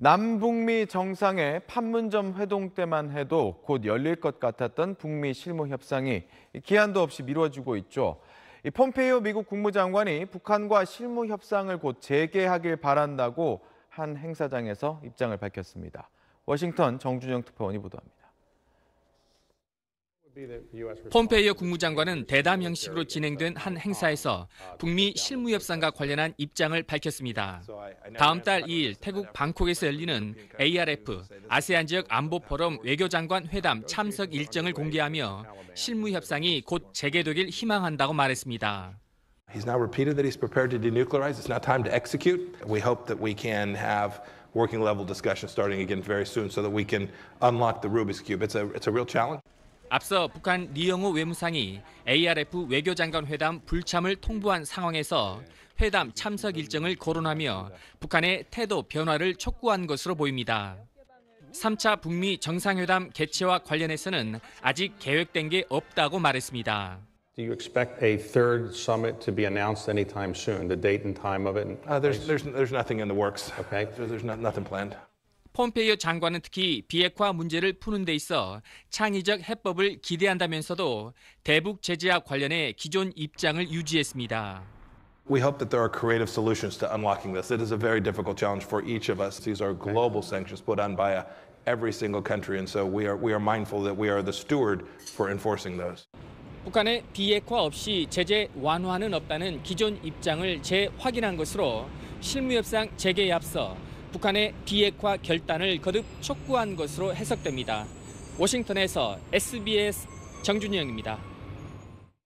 남북미 정상의 판문점 회동 때만 해도 곧 열릴 것 같았던 북미 실무 협상이 기한도 없이 미뤄지고 있죠. 폼페이오 미국 국무장관이 북한과 실무 협상을 곧 재개하길 바란다고 한 행사장에서 입장을 밝혔습니다. 워싱턴 정준영 특파원이 보도합니다. 폼페이어 국무장관은 대담 형식으로 진행된 한 행사에서 북미 실무 협상과 관련한 입장을 밝혔습니다. 다음 달 2일 태국 방콕에서 열리는 ARF 아세안 지역 안보 포럼 외교장관 회담 참석 일정을 공개하며 실무 협상이 곧 재개되길 희망한다고 말했습니다. He's now repeated that he's prepared to denuclearize. It's now time to execute. We hope that we can have working level discussions starting again very soon so that we can unlock the Rubik's Cube. It's a, it's a real challenge. 앞서 북한 리영호 외무상이 ARF 외교장관 회담 불참을 통보한 상황에서 회담 참석 일정을 거론하며 북한의 태도 변화를 촉구한 것으로 보입니다. 3차 북미 정상회담 개최와 관련해서는 아직 계획된 게 없다고 말했습니다. Do you expect a third summit to be announced anytime soon? The date and time of it? Uh, there's, there's, there's nothing in the works. Okay. There's, there's not, nothing planned. 폼페이오 장관은 특히 비핵화 문제를 푸는 데 있어 창의적 해법을 기대한다면서도 대북 제재와 관련해 기존 입장을 유지했습니다. We hope that there are creative solutions to unlocking this. It is a very difficult challenge for each of us. These are global sanctions put on by every single country, and so we are, we are mindful that we are the steward for enforcing those. 북한의 비핵화 없이 제재 완화는 없다는 기존 입장을 재확인한 것으로 실무협상 재개에 앞서 북한의 비핵화 결단을 거듭 촉구한 것으로 해석됩니다. 워싱턴에서 SBS 정준영입니다.